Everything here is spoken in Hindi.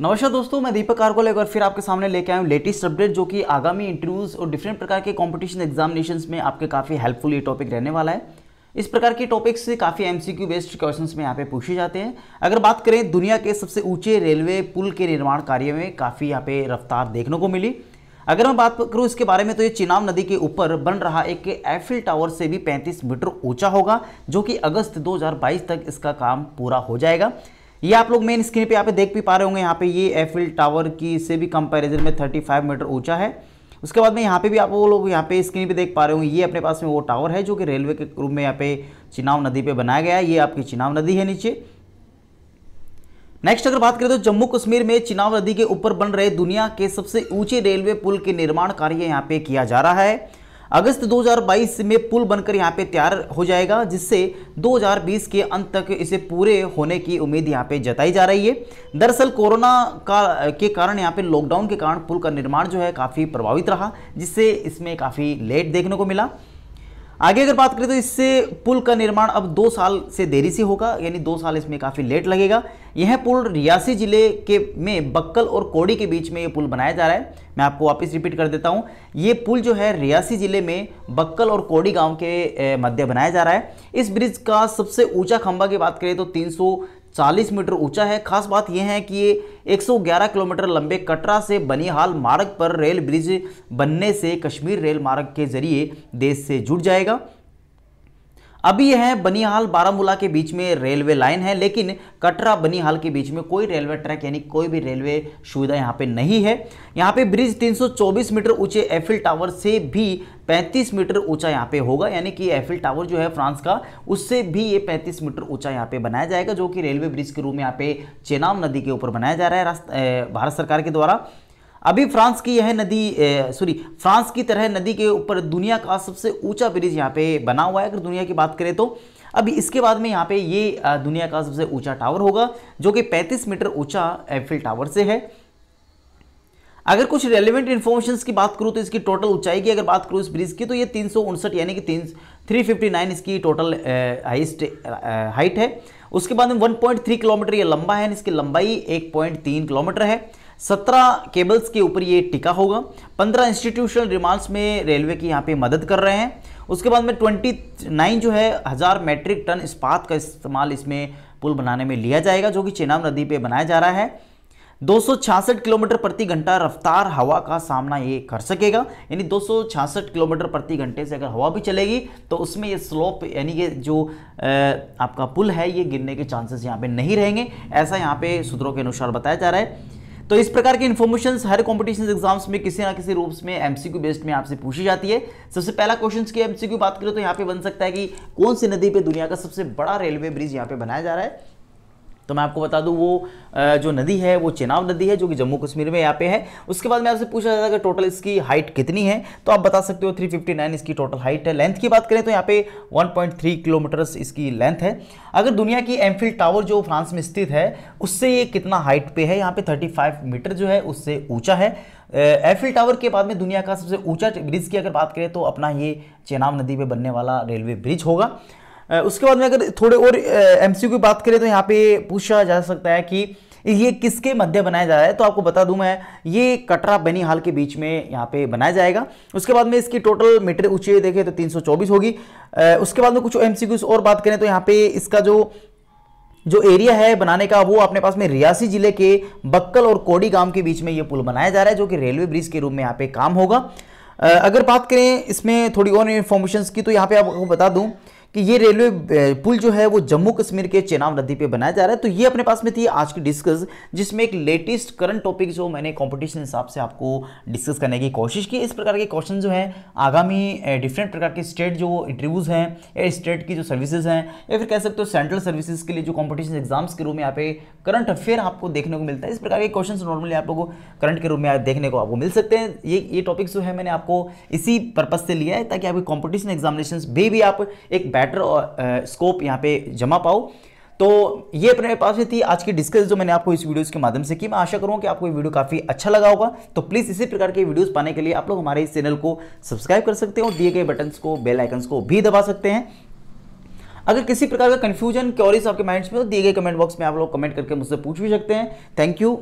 नमस्कार दोस्तों मैं दीपक कार एक बार फिर आपके सामने लेके आया हूँ लेटेस्ट अपडेट जो कि आगामी इंटरव्यूज़ और डिफरेंट प्रकार के कॉम्पिटिशन एग्जामिनेशन में आपके काफ़ी हेल्पफुल ये टॉपिक रहने वाला है इस प्रकार के टॉपिक्स से काफ़ी एमसीक्यू बेस्ड क्वेश्चंस में यहाँ पे पूछे जाते हैं अगर बात करें दुनिया के सबसे ऊंचे रेलवे पुल के निर्माण कार्य में काफ़ी यहाँ पे रफ्तार देखने को मिली अगर मैं बात करूँ इसके बारे में तो ये चिनाव नदी के ऊपर बन रहा एक एफिल टावर से भी 35 मीटर ऊंचा होगा जो कि अगस्त 2022 तक इसका काम पूरा हो जाएगा ये आप लोग मेन स्क्रीन पे यहाँ पे देख भी पा रहे होंगे यहाँ पे ये एफिल टावर की से भी कंपैरिजन में 35 मीटर ऊंचा है उसके बाद में यहाँ पे भी आप वो लोग यहाँ पे स्क्रीन पे देख पा रहे होंगे ये अपने पास में वो टावर है जो कि रेलवे के रूप में यहाँ पे चिनाव नदी पे बनाया गया है ये आपकी चिनाव नदी है नीचे नेक्स्ट अगर बात करें तो जम्मू कश्मीर में चिनाव नदी के ऊपर बन रहे दुनिया के सबसे ऊंचे रेलवे पुल के निर्माण कार्य यहाँ पे किया जा रहा है अगस्त 2022 में पुल बनकर यहाँ पे तैयार हो जाएगा जिससे 2020 के अंत तक इसे पूरे होने की उम्मीद यहाँ पे जताई जा रही है दरअसल कोरोना का के कारण यहाँ पे लॉकडाउन के कारण पुल का निर्माण जो है काफ़ी प्रभावित रहा जिससे इसमें काफ़ी लेट देखने को मिला आगे अगर बात करें तो इससे पुल का निर्माण अब दो साल से देरी से होगा यानी दो साल इसमें काफ़ी लेट लगेगा यह पुल रियासी जिले के में बक्कल और कोड़ी के बीच में ये पुल बनाया जा रहा है मैं आपको वापस रिपीट कर देता हूँ ये पुल जो है रियासी जिले में बक्कल और कोड़ी गांव के मध्य बनाया जा रहा है इस ब्रिज का सबसे ऊंचा खंबा की बात करें तो तीन 40 मीटर ऊंचा है खास बात यह है कि ये 111 किलोमीटर लंबे कटरा से बनिहाल मार्ग पर रेल ब्रिज बनने से कश्मीर रेल मार्ग के जरिए देश से जुड़ जाएगा अभी यह बनिहाल बारामूला के बीच में रेलवे लाइन है लेकिन कटरा बनिहाल के बीच में कोई रेलवे ट्रैक यानी कोई भी रेलवे सुविधा यहाँ पे नहीं है यहाँ पे ब्रिज 324 मीटर ऊंचे एफिल टावर से भी 35 मीटर ऊंचा यहाँ पे होगा यानी कि एफिल टावर जो है फ्रांस का उससे भी ये 35 मीटर ऊंचा यहाँ पे बनाया जाएगा जो कि रेलवे ब्रिज के रूप में यहाँ पे चेनाम नदी के ऊपर बनाया जा रहा है भारत सरकार के द्वारा अभी फ्रांस की यह नदी सॉरी फ्रांस की तरह नदी के ऊपर दुनिया का सबसे ऊंचा ब्रिज यहाँ पे बना हुआ है अगर दुनिया की बात करें तो अभी इसके बाद में यहाँ पे ये दुनिया का सबसे ऊंचा टावर होगा जो कि 35 मीटर ऊंचा एफिल टावर से है अगर कुछ रेलिवेंट इन्फॉर्मेशन की बात करूँ तो इसकी टोटल ऊंचाई की अगर बात करूँ इस ब्रिज की तो ये तीन यानी कि तीन थ्री इसकी टोटल हाइस्ट हाइट है उसके बाद में 1.3 किलोमीटर ये लंबा है इसकी लंबाई 1.3 किलोमीटर है सत्रह केबल्स के ऊपर ये टिका होगा पंद्रह इंस्टीट्यूशनल रिमांड्स में रेलवे की यहाँ पे मदद कर रहे हैं उसके बाद में ट्वेंटी नाइन जो है हज़ार मेट्रिक टन इस्पात का इस्तेमाल इसमें पुल बनाने में लिया जाएगा जो कि चेनाब नदी पे बनाया जा रहा है छियासठ किलोमीटर प्रति घंटा रफ्तार हवा का सामना ये कर सकेगा यानी छियासठ किलोमीटर प्रति घंटे से अगर हवा भी चलेगी तो उसमें ये स्लोप यानी कि जो आपका पुल है ये गिरने के चांसेस यहाँ पे नहीं रहेंगे ऐसा यहाँ पे सूत्रों के अनुसार बताया जा रहा है तो इस प्रकार की इन्फॉर्मेशन हर कॉम्पिटिशन एग्जाम्स में किसी ना किसी रूप में एमसीक्यू बेस्ड में आपसे पूछी जाती है सबसे पहला क्वेश्चन की एमसीक्यू बात करें तो यहाँ पे बन सकता है कि कौन सी नदी पे दुनिया का सबसे बड़ा रेलवे ब्रिज यहाँ पे बनाया जा रहा है तो मैं आपको बता दूं वो जो नदी है वो चेनाब नदी है जो कि जम्मू कश्मीर में यहाँ पे है उसके बाद मैं आपसे पूछा जाता है कि टोटल इसकी हाइट कितनी है तो आप बता सकते हो 359 इसकी टोटल हाइट है लेंथ की बात करें तो यहाँ पे 1.3 किलोमीटर्स इसकी लेंथ है अगर दुनिया की एमफिल टावर जो फ्रांस में स्थित है उससे ये कितना हाइट पे है यहाँ पे थर्टी मीटर जो है उससे ऊँचा है एफिल टावर के बाद में दुनिया का सबसे ऊँचा ब्रिज की अगर बात करें तो अपना ये चेनाब नदी पर बनने वाला रेलवे ब्रिज होगा उसके बाद में अगर थोड़े और एम की बात करें तो यहाँ पे पूछा जा सकता है कि ये किसके मध्य बनाया जा रहा है तो आपको बता दूं मैं ये कटरा बनीहाल के बीच में यहाँ पे बनाया जाएगा उसके बाद में इसकी टोटल मीटर ऊंची देखें तो 324 होगी उसके बाद में कुछ एमसीक्यूज और बात करें तो यहाँ पे इसका जो जो एरिया है बनाने का वो अपने पास में रियासी जिले के बक्कल और कोडी गांव के बीच में ये पुल बनाया जा रहा है जो कि रेलवे ब्रिज के रूप में यहाँ पे काम होगा अगर बात करें इसमें थोड़ी और इन्फॉर्मेशन की तो यहाँ पे आपको बता दूँ कि ये रेलवे पुल जो है वो जम्मू कश्मीर के चेनाब नदी पे बनाया जा रहा है तो ये अपने पास में थी आज की डिस्कस जिसमें एक लेटेस्ट करंट टॉपिक जो मैंने कंपटीशन हिसाब से आपको डिस्कस करने की कोशिश की इस प्रकार के क्वेश्चन जो है आगामी डिफरेंट प्रकार के स्टेट जो इंटरव्यूज़ हैं या स्टेट की जो सर्विसेज हैं या फिर कह सकते हो सेंट्रल सर्विसेज के लिए जो कॉम्पिटिशन एग्जाम्स के रूप में यहाँ पे करंट अफेयर आपको देखने को मिलता है इस प्रकार के क्वेश्चन नॉर्मली आप लोगों को करंट के रूप में देखने को आपको मिल सकते हैं ये ये टॉपिक जो है मैंने आपको इसी पर्पज़ से लिया है ताकि आपकी कॉम्पिटिशन एग्जामिनेशन भी आप एक बेटर स्कोप uh, uh, यहाँ पे जमा पाओ तो ये अपने पास थी आज की डिस्कस जो मैंने आपको इस वीडियोस के माध्यम से की मैं आशा करूँ कि आपको ये वीडियो काफ़ी अच्छा लगा होगा तो प्लीज़ इसी प्रकार के वीडियोस पाने के लिए आप लोग हमारे इस चैनल को सब्सक्राइब कर सकते हैं और दिए गए बटन्स को बेल आइकन्स को भी दबा सकते हैं अगर किसी प्रकार का कन्फ्यूजन क्योरीज आपके माइंड में तो दिए गए कमेंट बॉक्स में आप लोग कमेंट करके मुझसे पूछ भी सकते हैं थैंक यू